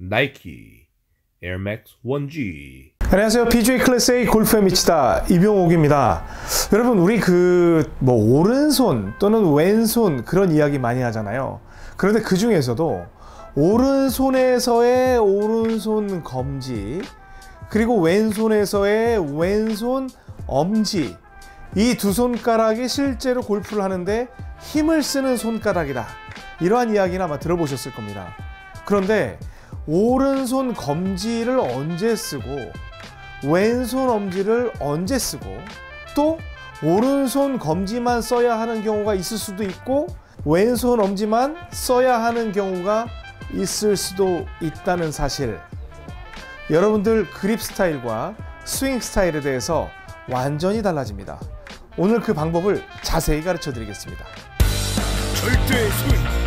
나이키 에어맥스 1G 안녕하세요. p g 클래스 A 골프에 미치다 이병옥입니다. 여러분 우리 그 뭐 오른손 또는 왼손 그런 이야기 많이 하잖아요. 그런데 그 중에서도 오른손에서의 오른손 검지 그리고 왼손에서의 왼손 엄지 이 두 손가락이 실제로 골프를 하는데 힘을 쓰는 손가락이다. 이러한 이야기는 아마 들어보셨을 겁니다. 그런데 오른손 검지를 언제 쓰고 왼손 엄지를 언제 쓰고 또 오른손 검지만 써야 하는 경우가 있을 수도 있고 왼손 엄지만 써야 하는 경우가 있을 수도 있다는 사실 여러분들 그립 스타일과 스윙 스타일에 대해서 완전히 달라집니다 오늘 그 방법을 자세히 가르쳐 드리겠습니다 절대 스윙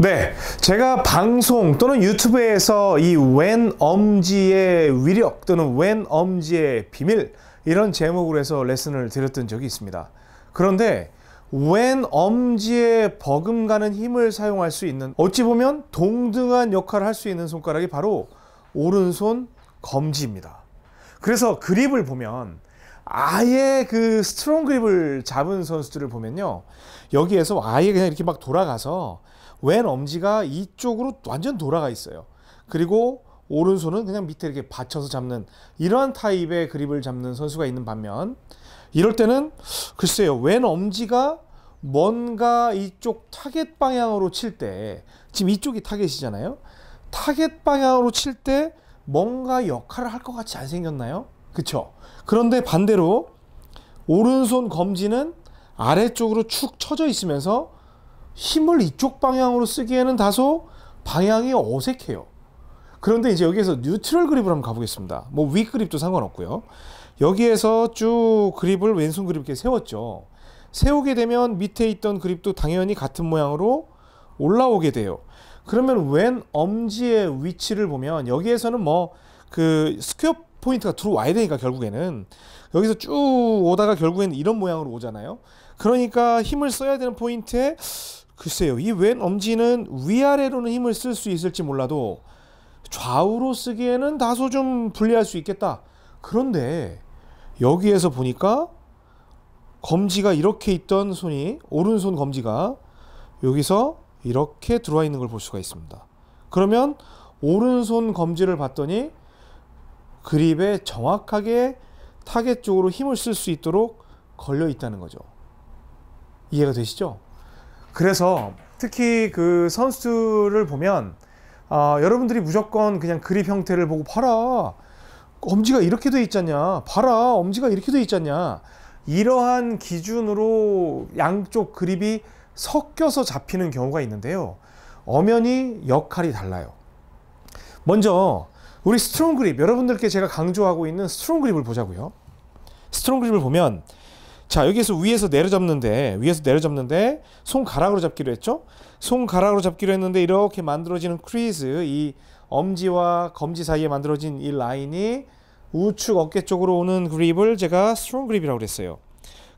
네, 제가 방송 또는 유튜브에서 이 웬 엄지의 위력 또는 웬 엄지의 비밀 이런 제목으로 해서 레슨을 드렸던 적이 있습니다. 그런데 웬 엄지의 버금가는 힘을 사용할 수 있는 어찌 보면 동등한 역할을 할 수 있는 손가락이 바로 오른손 검지입니다. 그래서 그립을 보면 아예 그 스트롱 그립을 잡은 선수들을 보면요. 여기에서 아예 그냥 이렇게 막 돌아가서 왼 엄지가 이쪽으로 완전 돌아가 있어요. 그리고 오른손은 그냥 밑에 이렇게 받쳐서 잡는 이러한 타입의 그립을 잡는 선수가 있는 반면 이럴 때는 글쎄요. 왼 엄지가 뭔가 이쪽 타겟 방향으로 칠 때 지금 이쪽이 타겟이잖아요. 타겟 방향으로 칠 때 뭔가 역할을 할 것 같이 안 생겼나요? 그쵸? 그런데 반대로 오른손 검지는 아래쪽으로 축 처져 있으면서 힘을 이쪽 방향으로 쓰기에는 다소 방향이 어색해요. 그런데 이제 여기에서 뉴트럴 그립을 한번 가보겠습니다. 뭐윗 그립도 상관없고요. 여기에서 쭉 그립을 왼손 그립 이렇게 세웠죠. 세우게 되면 밑에 있던 그립도 당연히 같은 모양으로 올라오게 돼요. 그러면 왼 엄지의 위치를 보면 여기에서는 뭐 그 스퀘어 포인트가 들어와야 되니까 결국에는 여기서 쭉 오다가 결국에는 이런 모양으로 오잖아요. 그러니까 힘을 써야 되는 포인트에 글쎄요 이 왼 엄지는 위아래로는 힘을 쓸 수 있을지 몰라도 좌우로 쓰기에는 다소 좀 불리할 수 있겠다. 그런데 여기에서 보니까 검지가 이렇게 있던 손이 오른손 검지가 여기서 이렇게 들어와 있는 걸 볼 수가 있습니다. 그러면 오른손 검지를 봤더니 그립에 정확하게 타겟 쪽으로 힘을 쓸 수 있도록 걸려 있다는 거죠. 이해가 되시죠? 그래서 특히 그 선수를 보면 아, 여러분들이 무조건 그냥 그립 형태를 보고 봐라 엄지가 이렇게 돼 있잖냐 봐라 엄지가 이렇게 돼 있잖냐 이러한 기준으로 양쪽 그립이 섞여서 잡히는 경우가 있는데요 엄연히 역할이 달라요 먼저 우리 스트롱 그립, 여러분들께 제가 강조하고 있는 스트롱 그립을 보자고요. 스트롱 그립을 보면 자 여기에서 위에서 내려잡는데 위에서 내려잡는데 손가락으로 잡기로 했죠 손가락으로 잡기로 했는데 이렇게 만들어지는 크리즈 이 엄지와 검지 사이에 만들어진 이 라인이 우측 어깨 쪽으로 오는 그립을 제가 스트롱 그립이라고 그랬어요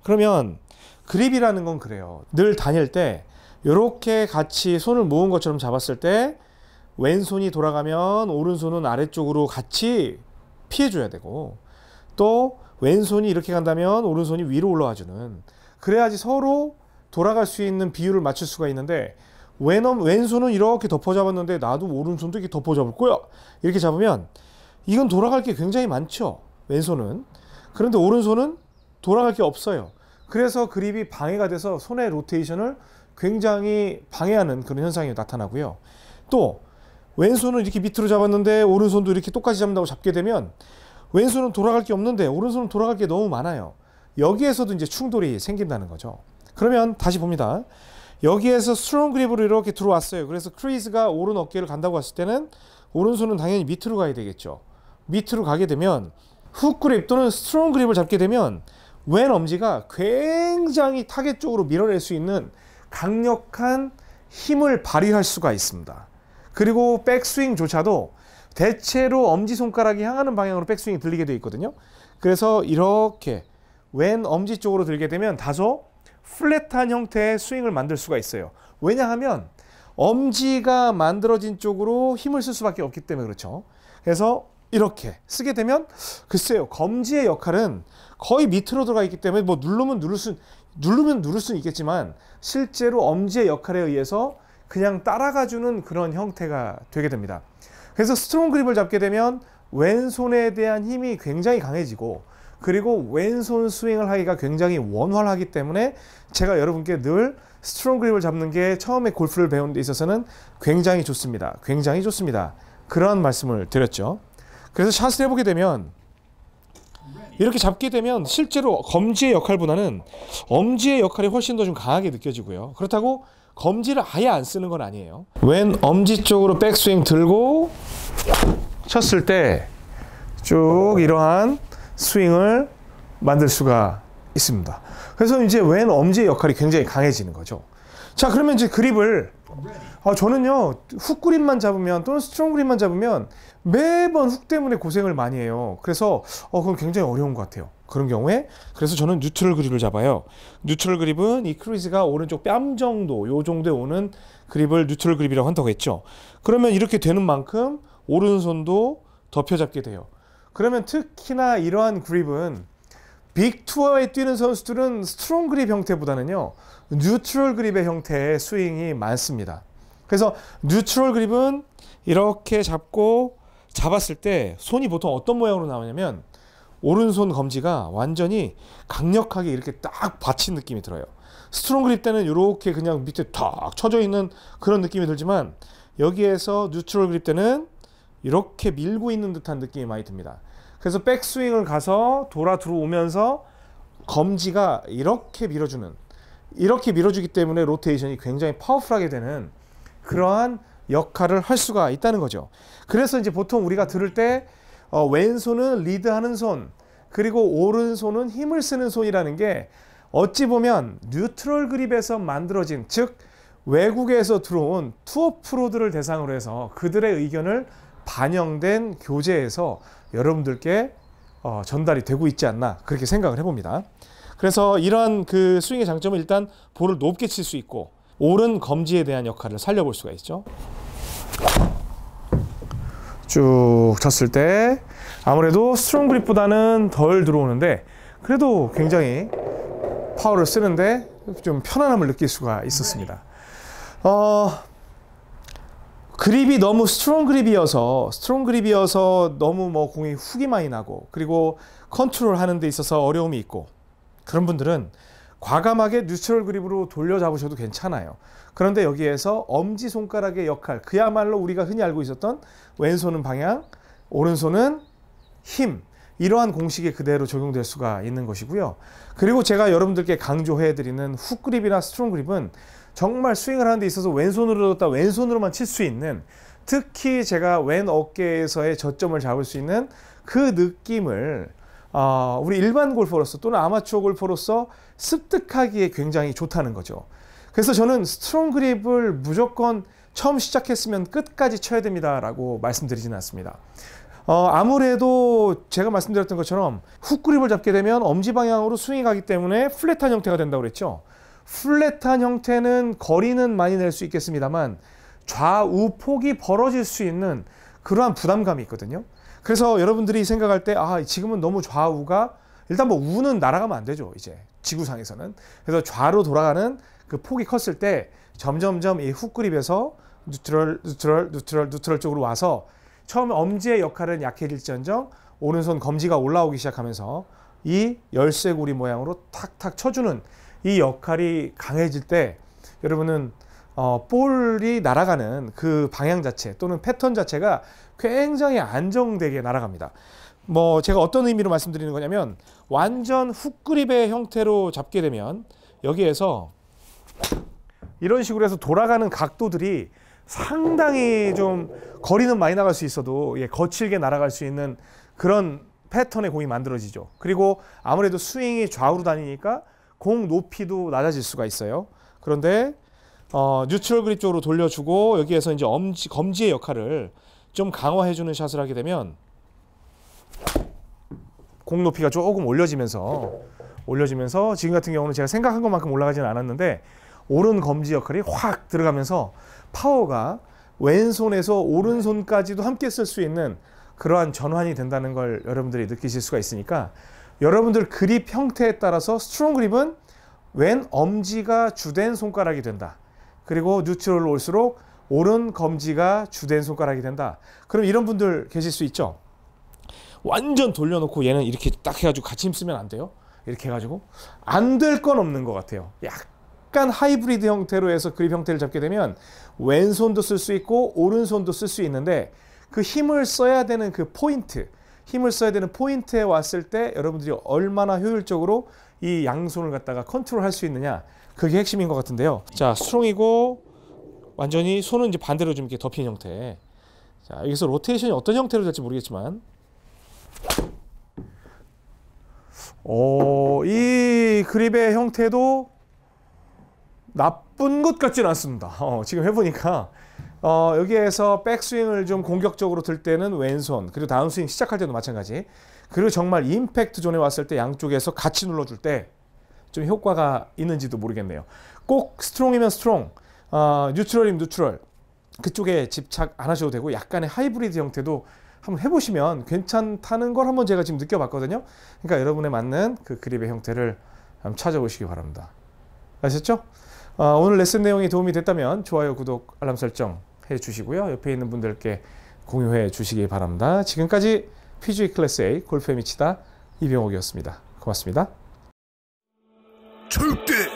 그러면 그립이라는 건 그래요 늘 다닐 때 이렇게 같이 손을 모은 것처럼 잡았을 때 왼손이 돌아가면 오른손은 아래쪽으로 같이 피해줘야 되고 또 왼손이 이렇게 간다면 오른손이 위로 올라와주는 그래야지 서로 돌아갈 수 있는 비율을 맞출 수가 있는데 왼엄, 왼손은 이렇게 덮어잡았는데 나도 오른손도 이렇게 덮어잡을 거야 이렇게 잡으면 이건 돌아갈 게 굉장히 많죠 왼손은 그런데 오른손은 돌아갈 게 없어요 그래서 그립이 방해가 돼서 손의 로테이션을 굉장히 방해하는 그런 현상이 나타나고요 또 왼손은 이렇게 밑으로 잡았는데 오른손도 이렇게 똑같이 잡는다고 잡게 되면 왼손은 돌아갈 게 없는데 오른손은 돌아갈 게 너무 많아요. 여기에서도 이제 충돌이 생긴다는 거죠. 그러면 다시 봅니다. 여기에서 스트롱 그립으로 이렇게 들어왔어요. 그래서 크리즈가 오른 어깨를 간다고 했을 때는 오른손은 당연히 밑으로 가야 되겠죠. 밑으로 가게 되면 훅 그립 또는 스트롱 그립을 잡게 되면 왼 엄지가 굉장히 타겟 쪽으로 밀어낼 수 있는 강력한 힘을 발휘할 수가 있습니다. 그리고 백스윙조차도 대체로 엄지손가락이 향하는 방향으로 백스윙이 들리게 되어 있거든요. 그래서 이렇게 왼 엄지 쪽으로 들게 되면 다소 플랫한 형태의 스윙을 만들 수가 있어요. 왜냐하면 엄지가 만들어진 쪽으로 힘을 쓸 수밖에 없기 때문에 그렇죠. 그래서 이렇게 쓰게 되면 글쎄요 검지의 역할은 거의 밑으로 들어가 있기 때문에 뭐 누르면 누를 수 누르면 누를 수는 있겠지만 실제로 엄지의 역할에 의해서 그냥 따라가주는 그런 형태가 되게 됩니다. 그래서 스트롱 그립을 잡게 되면 왼손에 대한 힘이 굉장히 강해지고 그리고 왼손 스윙을 하기가 굉장히 원활하기 때문에 제가 여러분께 늘 스트롱 그립을 잡는 게 처음에 골프를 배운 데 있어서는 굉장히 좋습니다. 굉장히 좋습니다. 그런 말씀을 드렸죠. 그래서 샷을 해보게 되면 이렇게 잡게 되면 실제로 검지의 역할보다는 엄지의 역할이 훨씬 더 좀 강하게 느껴지고요. 그렇다고 검지를 아예 안 쓰는 건 아니에요. 왼 엄지 쪽으로 백스윙 들고 쳤을 때 쭉 이러한 스윙을 만들 수가 있습니다. 그래서 이제 왼 엄지의 역할이 굉장히 강해지는 거죠. 자 그러면 이제 그립을 아, 저는요 훅 그립만 잡으면 또는 스트롱 그립만 잡으면 매번 훅 때문에 고생을 많이 해요. 그래서 어, 그건 굉장히 어려운 것 같아요. 그런 경우에 그래서 저는 뉴트럴 그립을 잡아요. 뉴트럴 그립은 이 크루이즈가 오른쪽 뺨 정도 요 정도에 오는 그립을 뉴트럴 그립이라고 한다고 했죠. 그러면 이렇게 되는 만큼 오른손도 덮여잡게 돼요. 그러면 특히나 이러한 그립은 빅 투어에 뛰는 선수들은 스트롱 그립 형태보다는요 뉴트럴 그립의 형태의 스윙이 많습니다. 그래서 뉴트럴 그립은 이렇게 잡고 잡았을 때 손이 보통 어떤 모양으로 나오냐면 오른손 검지가 완전히 강력하게 이렇게 딱 받친 느낌이 들어요. 스트롱 그립 때는 이렇게 그냥 밑에 탁 쳐져 있는 그런 느낌이 들지만 여기에서 뉴트럴 그립 때는 이렇게 밀고 있는 듯한 느낌이 많이 듭니다. 그래서 백스윙을 가서 돌아 들어오면서 검지가 이렇게 밀어주는 이렇게 밀어주기 때문에 로테이션이 굉장히 파워풀하게 되는 그러한 역할을 할 수가 있다는 거죠. 그래서 이제 보통 우리가 들을 때 어, 왼손은 리드하는 손, 그리고 오른손은 힘을 쓰는 손이라는 게 어찌 보면 뉴트럴 그립에서 만들어진 즉 외국에서 들어온 투어 프로들을 대상으로 해서 그들의 의견을 반영된 교재에서 여러분들께 어, 전달이 되고 있지 않나 그렇게 생각을 해봅니다. 그래서 이러한 그 스윙의 장점은 일단 볼을 높게 칠 수 있고 오른 검지에 대한 역할을 살려볼 수가 있죠. 쭉 쳤을 때 아무래도 스트롱 그립보다는 덜 들어오는데 그래도 굉장히 파워를 쓰는데 좀 편안함을 느낄 수가 있었습니다. 어, 그립이 너무 스트롱 그립이어서 스트롱 그립이어서 너무 뭐 공이 훅이 많이 나고 그리고 컨트롤 하는 데 있어서 어려움이 있고 그런 분들은 과감하게 뉴트럴 그립으로 돌려 잡으셔도 괜찮아요. 그런데 여기에서 엄지손가락의 역할, 그야말로 우리가 흔히 알고 있었던 왼손은 방향, 오른손은 힘, 이러한 공식이 그대로 적용될 수가 있는 것이고요. 그리고 제가 여러분들께 강조해드리는 훅그립이나 스트롱그립은 정말 스윙을 하는 데 있어서 왼손으로 다 왼손으로만 칠 수 있는 특히 제가 왼 어깨에서의 저점을 잡을 수 있는 그 느낌을 어, 우리 일반 골퍼로서 또는 아마추어 골퍼로서 습득하기에 굉장히 좋다는 거죠. 그래서 저는 스트롱 그립을 무조건 처음 시작했으면 끝까지 쳐야 됩니다라고 말씀드리진 않습니다. 어, 아무래도 제가 말씀드렸던 것처럼 훅 그립을 잡게 되면 엄지 방향으로 스윙이 가기 때문에 플랫한 형태가 된다고 그랬죠. 플랫한 형태는 거리는 많이 낼 수 있겠습니다만 좌우 폭이 벌어질 수 있는 그러한 부담감이 있거든요. 그래서 여러분들이 생각할 때 아, 지금은 너무 좌우가 일단 뭐 우는 날아가면 안 되죠. 이제 지구상에서는. 그래서 좌로 돌아가는 그 폭이 컸을 때 점점점 이 훅그립에서 뉴트럴, 뉴트럴, 뉴트럴, 뉴트럴 쪽으로 와서 처음 엄지의 역할은 약해질지언정 오른손 검지가 올라오기 시작하면서 이 열쇠고리 모양으로 탁탁 쳐주는 이 역할이 강해질 때 여러분은 어, 볼이 날아가는 그 방향 자체 또는 패턴 자체가 굉장히 안정되게 날아갑니다. 뭐 제가 어떤 의미로 말씀드리는 거냐면 완전 훅그립의 형태로 잡게 되면 여기에서 이런 식으로 해서 돌아가는 각도들이 상당히 좀 거리는 많이 나갈 수 있어도 예, 거칠게 날아갈 수 있는 그런 패턴의 공이 만들어지죠. 그리고 아무래도 스윙이 좌우로 다니니까 공 높이도 낮아질 수가 있어요. 그런데 어, 뉴트럴 그립 쪽으로 돌려주고 여기에서 이제 엄지, 검지의 역할을 좀 강화해주는 샷을 하게 되면 공 높이가 조금 올려지면서 올려지면서 지금 같은 경우는 제가 생각한 것만큼 올라가지는 않았는데 오른 검지 역할이 확 들어가면서 파워가 왼손에서 오른손까지도 함께 쓸 수 있는 그러한 전환이 된다는 걸 여러분들이 느끼실 수가 있으니까 여러분들 그립 형태에 따라서 스트롱 그립은 왼 엄지가 주된 손가락이 된다. 그리고 뉴트럴 올수록 오른 검지가 주된 손가락이 된다. 그럼 이런 분들 계실 수 있죠. 완전 돌려놓고 얘는 이렇게 딱 해가지고 같이 힘쓰면 안 돼요. 이렇게 해가지고 안 될 건 없는 것 같아요. 약 약간 하이브리드 형태로 해서 그립 형태를 잡게 되면 왼손도 쓸 수 있고 오른손도 쓸 수 있는데 그 힘을 써야 되는 그 포인트 힘을 써야 되는 포인트에 왔을 때 여러분들이 얼마나 효율적으로 이 양손을 갖다가 컨트롤 할 수 있느냐 그게 핵심인 것 같은데요 자 수롱이고 완전히 손은 이제 반대로 좀 이렇게 덮인 형태 자 여기서 로테이션이 어떤 형태로 될지 모르겠지만 어, 이 그립의 형태도 나쁜 것 같지는 않습니다. 어, 지금 해보니까 어, 여기에서 백스윙을 좀 공격적으로 들 때는 왼손 그리고 다운스윙 시작할 때도 마찬가지 그리고 정말 임팩트 존에 왔을 때 양쪽에서 같이 눌러줄 때 좀 효과가 있는지도 모르겠네요. 꼭 스트롱이면 스트롱, 어, 뉴트럴이면 뉴트럴 그쪽에 집착 안 하셔도 되고 약간의 하이브리드 형태도 한번 해보시면 괜찮다는 걸 한번 제가 지금 느껴봤거든요. 그러니까 여러분에 맞는 그 그립의 형태를 한번 찾아보시기 바랍니다. 아셨죠? 어, 오늘 레슨 내용이 도움이 됐다면 좋아요, 구독, 알람 설정 해주시고요. 옆에 있는 분들께 공유해 주시기 바랍니다. 지금까지 PG 클래스 A 골프에 미치다 이병옥이었습니다. 고맙습니다. 절대